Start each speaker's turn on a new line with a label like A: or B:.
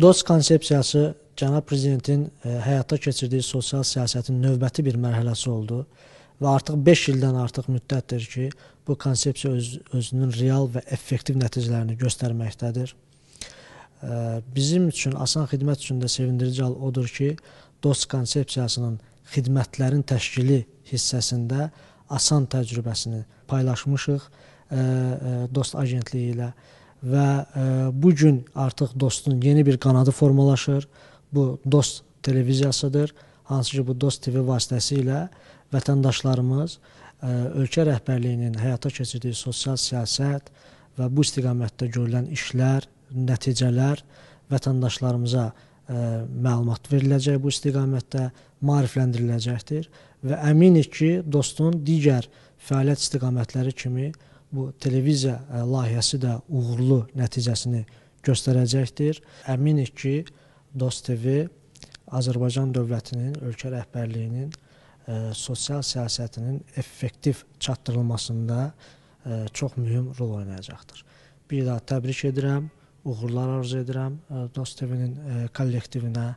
A: DOST konsepsiyası cənab prezidentin ə, e, həyata keçirdiyi sosial siyasətin növbəti bir mərhələsi oldu və artıq 5 ildən artıq müddətdir ki, bu konsepsiya öz, özünün real və effektiv nəticələrini göstərməkdədir. Ə, e, bizim üçün, asan xidmət üçün də sevindirici hal odur ki, DOST konsepsiyasının xidmətlərin təşkili hissəsində asan təcrübəsini paylaşmışıq ə, e, DOST agentliyi ilə və ə, e, bu gün artıq dostun yeni bir qanadı formalaşır. Bu dost televiziyasıdır. Hansı ki bu dost TV vasitəsilə vətəndaşlarımız ə, e, ölkə rəhbərliyinin həyata keçirdiyi sosial siyasət və bu istiqamətdə görülən işlər, nəticələr vətəndaşlarımıza ə, e, məlumat veriləcək bu istiqamətdə, maarifləndiriləcəkdir və əminik ki, dostun digər fəaliyyət istiqamətləri kimi bu televiziya layihəsi də uğurlu nəticəsini göstərəcəkdir. Əminik ki, Dost TV Azərbaycan dövlətinin, ölkə rəhbərliyinin ə, sosial siyasətinin effektiv çatdırılmasında ə, çox mühüm rol oynayacaqdır. Bir daha təbrik edirəm, uğurlar arzu edirəm Dost TV-nin kollektivinə.